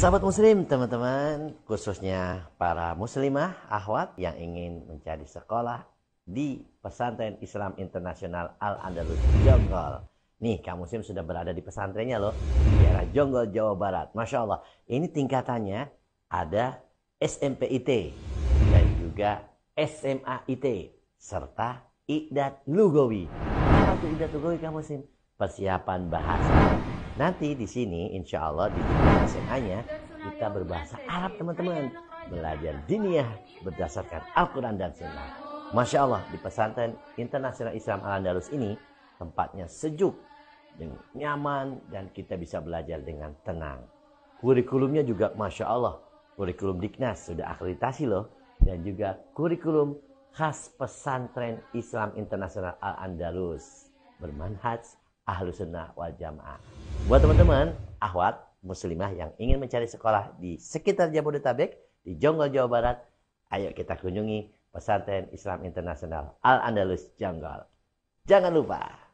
Sahabat muslim, teman-teman, khususnya para muslimah, ahwat yang ingin mencari sekolah di Pesantren Islam Internasional Al-Andalus Jonggol. Nih, kamu Muslim sudah berada di pesantrennya loh, di daerah Jonggol, Jawa Barat. Masya Allah, ini tingkatannya ada SMPIT dan juga SMAIT serta IDAT Lugawi. Apa itu IDAT Lugawi kamu Muslim? Persiapan bahasa Nanti di sini, insya Allah di SMA-nya, kita berbahasa Arab teman-teman. Belajar diniah berdasarkan Al-Quran dan Sunnah. Masya Allah, di pesantren Internasional Islam Al-Andalus ini, tempatnya sejuk, nyaman, dan kita bisa belajar dengan tenang. Kurikulumnya juga Masya Allah, kurikulum Diknas sudah akreditasi loh, dan juga kurikulum khas pesantren Islam Internasional Al-Andalus. Bermanhaj, ahlu sunnah wal jamaah. Buat teman-teman, ahwat muslimah yang ingin mencari sekolah di sekitar Jabodetabek, di Jonggol, Jawa Barat, ayo kita kunjungi Pesantren Islam Internasional Al-Andalus Jonggol. Jangan lupa.